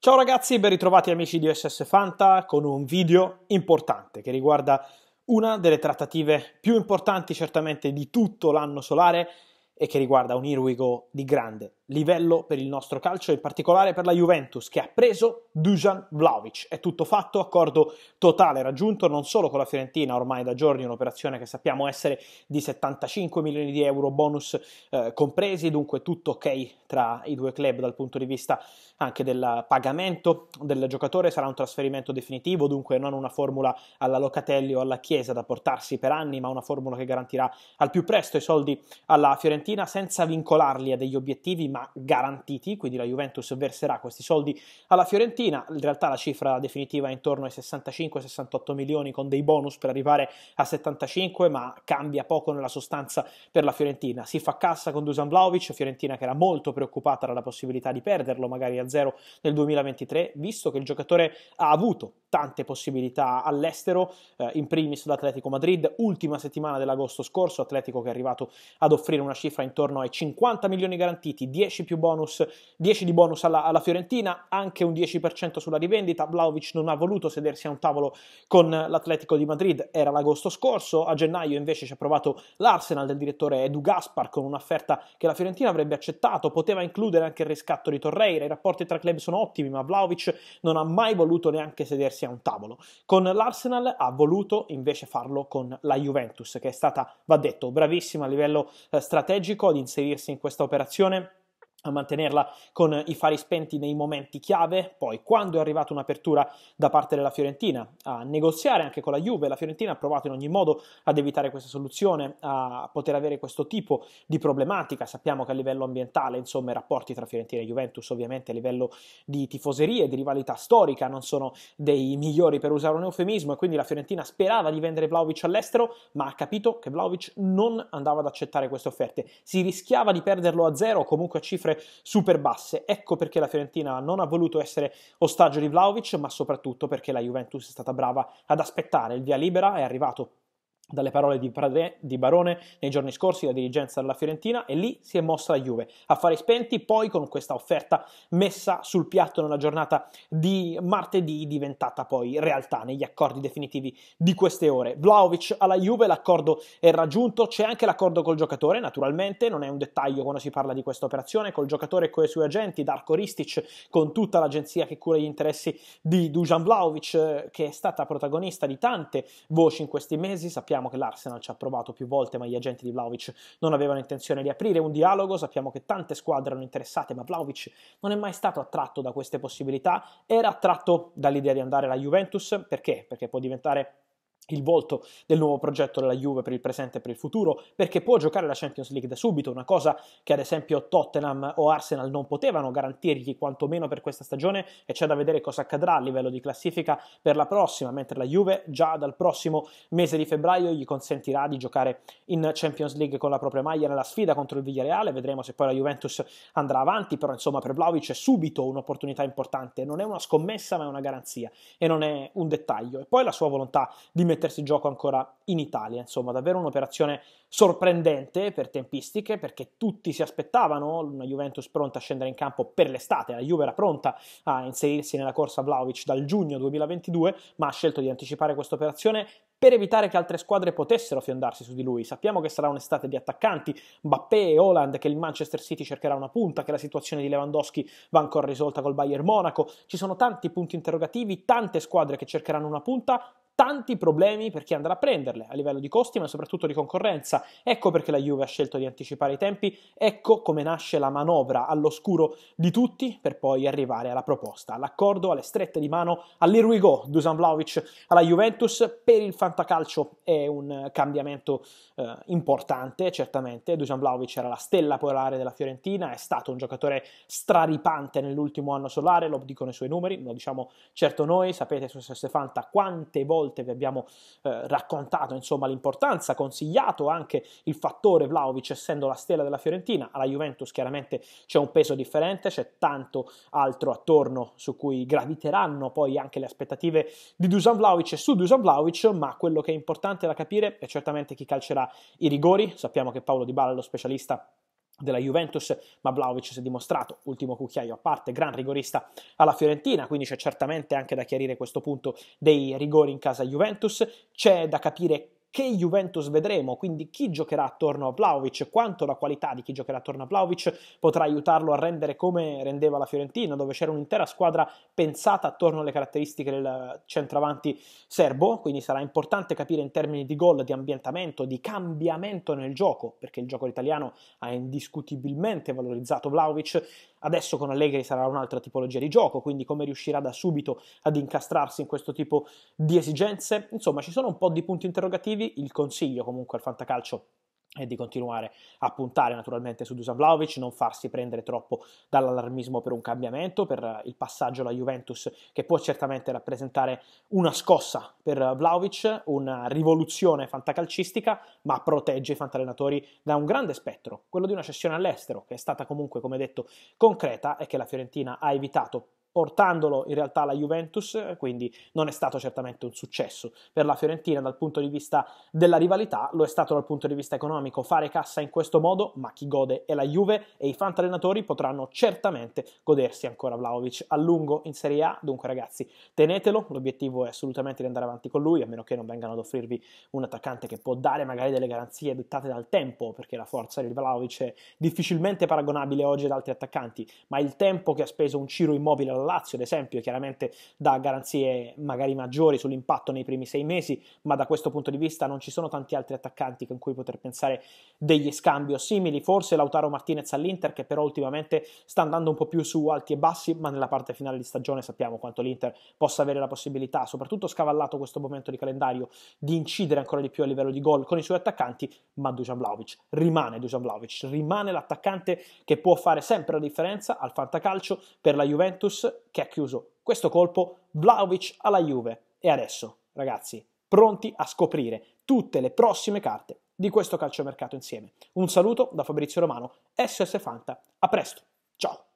Ciao ragazzi ben ritrovati amici di OSS Fanta con un video importante che riguarda una delle trattative più importanti certamente di tutto l'anno solare e che riguarda un Irwigo di grande livello per il nostro calcio, in particolare per la Juventus, che ha preso Dusan Vlaovic. È tutto fatto, accordo totale raggiunto non solo con la Fiorentina, ormai da giorni un'operazione che sappiamo essere di 75 milioni di euro bonus eh, compresi, dunque tutto ok tra i due club dal punto di vista anche del pagamento del giocatore, sarà un trasferimento definitivo, dunque non una formula alla Locatelli o alla Chiesa da portarsi per anni, ma una formula che garantirà al più presto i soldi alla Fiorentina senza vincolarli a degli obiettivi, ma garantiti, quindi la Juventus verserà questi soldi alla Fiorentina, in realtà la cifra definitiva è intorno ai 65-68 milioni con dei bonus per arrivare a 75, ma cambia poco nella sostanza per la Fiorentina. Si fa cassa con Dusan Vlaovic, Fiorentina che era molto preoccupata dalla possibilità di perderlo magari a zero nel 2023, visto che il giocatore ha avuto tante possibilità all'estero, eh, in primis l'Atletico Madrid, ultima settimana dell'agosto scorso, Atletico che è arrivato ad offrire una cifra intorno ai 50 milioni garantiti, 10 10 più bonus, 10 di bonus alla, alla Fiorentina, anche un 10% sulla rivendita. Vlaovic non ha voluto sedersi a un tavolo con l'Atletico di Madrid, era l'agosto scorso. A gennaio invece ci ha provato l'Arsenal del direttore Edu Gaspar con un'offerta che la Fiorentina avrebbe accettato, poteva includere anche il riscatto di Torreira. I rapporti tra club sono ottimi, ma Vlaovic non ha mai voluto neanche sedersi a un tavolo. Con l'Arsenal ha voluto invece farlo con la Juventus, che è stata, va detto, bravissima a livello eh, strategico ad inserirsi in questa operazione a mantenerla con i fari spenti nei momenti chiave, poi quando è arrivata un'apertura da parte della Fiorentina a negoziare anche con la Juve, la Fiorentina ha provato in ogni modo ad evitare questa soluzione, a poter avere questo tipo di problematica, sappiamo che a livello ambientale, insomma, i rapporti tra Fiorentina e Juventus ovviamente a livello di tifoserie, di rivalità storica non sono dei migliori per usare un eufemismo e quindi la Fiorentina sperava di vendere Vlaovic all'estero, ma ha capito che Vlaovic non andava ad accettare queste offerte, si rischiava di perderlo a zero, comunque a cifre cifre super basse. Ecco perché la Fiorentina non ha voluto essere ostaggio di Vlaovic, ma soprattutto perché la Juventus è stata brava ad aspettare il via libera, è arrivato dalle parole di, Pradè, di, Barone nei giorni scorsi la dirigenza della Fiorentina e lì si è mossa la Juve. Affari spenti, poi con questa offerta messa sul piatto nella giornata di martedì diventata poi realtà negli accordi definitivi di queste ore. Vlaovic alla Juve, l'accordo è raggiunto, c'è anche l'accordo col giocatore, naturalmente, non è un dettaglio quando si parla di questa operazione, col giocatore e con i suoi agenti, Darko Ristic, con tutta l'agenzia che cura gli interessi di Dujan Vlaovic, eh, che è stata protagonista di tante voci in questi mesi, sappiamo Sappiamo che l'Arsenal ci ha provato più volte, ma gli agenti di Vlaovic non avevano intenzione di aprire un dialogo. Sappiamo che tante squadre erano interessate, ma Vlaovic non è mai stato attratto da queste possibilità. Era attratto dall'idea di andare alla Juventus perché? Perché può diventare il volto del nuovo progetto della Juve per il presente e per il futuro, perché può giocare la Champions League da subito, una cosa che ad esempio Tottenham o Arsenal non potevano garantirgli quantomeno per questa stagione e c'è da vedere cosa accadrà a livello di classifica per la prossima, mentre la Juve già dal prossimo mese di febbraio gli consentirà di giocare in Champions League con la propria maglia nella sfida contro il Villareale, vedremo se poi la Juventus andrà avanti, però insomma per Vlaovic è subito un'opportunità importante, non è una scommessa ma è una garanzia e non è un dettaglio. E poi la sua volontà di mettere mettersi in gioco ancora in Italia. Insomma, davvero un'operazione sorprendente per tempistiche, perché tutti si aspettavano una Juventus pronta a scendere in campo per l'estate. La Juve era pronta a inserirsi nella corsa Vlaovic dal giugno 2022, ma ha scelto di anticipare questa operazione per evitare che altre squadre potessero fiondarsi su di lui. Sappiamo che sarà un'estate di attaccanti, Mbappé e Holland, che il Manchester City cercherà una punta, che la situazione di Lewandowski va ancora risolta col Bayern Monaco. Ci sono tanti punti interrogativi, tante squadre che cercheranno una punta, tanti problemi per chi andrà a prenderle a livello di costi ma soprattutto di concorrenza. Ecco perché la Juve ha scelto di anticipare i tempi, ecco come nasce la manovra all'oscuro di tutti per poi arrivare alla proposta, all'accordo, alle strette di mano, all'Irwigo Dusan Vlaovic alla Juventus. Per il fantacalcio è un cambiamento eh, importante, certamente. Dusan Vlaovic era la stella polare della Fiorentina, è stato un giocatore straripante nell'ultimo anno solare, lo dicono i suoi numeri, lo diciamo certo noi, sapete su SS Fanta quante volte volte vi abbiamo eh, raccontato insomma, l'importanza, consigliato anche il fattore Vlaovic essendo la stella della Fiorentina, alla Juventus chiaramente c'è un peso differente, c'è tanto altro attorno su cui graviteranno poi anche le aspettative di Dusan Vlaovic e su Dusan Vlaovic, ma quello che è importante da capire è certamente chi calcerà i rigori, sappiamo che Paolo Di Bala è lo specialista della Juventus, ma Vlaovic si è dimostrato ultimo cucchiaio a parte, gran rigorista alla Fiorentina, quindi c'è certamente anche da chiarire questo punto dei rigori in casa Juventus, c'è da capire che Juventus vedremo, quindi chi giocherà attorno a Vlaovic, quanto la qualità di chi giocherà attorno a Vlaovic potrà aiutarlo a rendere come rendeva la Fiorentina, dove c'era un'intera squadra pensata attorno alle caratteristiche del centravanti serbo, quindi sarà importante capire in termini di gol, di ambientamento, di cambiamento nel gioco, perché il gioco italiano ha indiscutibilmente valorizzato Vlaovic, adesso con Allegri sarà un'altra tipologia di gioco, quindi come riuscirà da subito ad incastrarsi in questo tipo di esigenze, insomma ci sono un po' di punti interrogativi obiettivi. Il consiglio comunque al fantacalcio è di continuare a puntare naturalmente su Dusan Vlaovic, non farsi prendere troppo dall'allarmismo per un cambiamento, per il passaggio alla Juventus che può certamente rappresentare una scossa per Vlaovic, una rivoluzione fantacalcistica, ma protegge i fantallenatori da un grande spettro, quello di una cessione all'estero, che è stata comunque, come detto, concreta e che la Fiorentina ha evitato portandolo in realtà alla Juventus, quindi non è stato certamente un successo per la Fiorentina dal punto di vista della rivalità, lo è stato dal punto di vista economico. Fare cassa in questo modo, ma chi gode è la Juve e i fantallenatori potranno certamente godersi ancora Vlaovic a lungo in Serie A, dunque ragazzi tenetelo, l'obiettivo è assolutamente di andare avanti con lui, a meno che non vengano ad offrirvi un attaccante che può dare magari delle garanzie dettate dal tempo, perché la forza di Vlaovic è difficilmente paragonabile oggi ad altri attaccanti, ma il tempo che ha speso un Ciro immobile al Lazio, ad esempio, chiaramente dà garanzie magari maggiori sull'impatto nei primi sei mesi, ma da questo punto di vista non ci sono tanti altri attaccanti con cui poter pensare degli scambi o simili, forse Lautaro Martinez all'Inter che però ultimamente sta andando un po' più su alti e bassi, ma nella parte finale di stagione sappiamo quanto l'Inter possa avere la possibilità, soprattutto scavallato questo momento di calendario, di incidere ancora di più a livello di gol con i suoi attaccanti, ma Dujan Vlaovic rimane Dujan Vlaovic, rimane l'attaccante che può fare sempre la differenza al fantacalcio per la Juventus che ha chiuso questo colpo Vlaovic alla Juve. E adesso, ragazzi, pronti a scoprire tutte le prossime carte di questo calciomercato insieme. Un saluto da Fabrizio Romano, SS Fanta, a presto, ciao!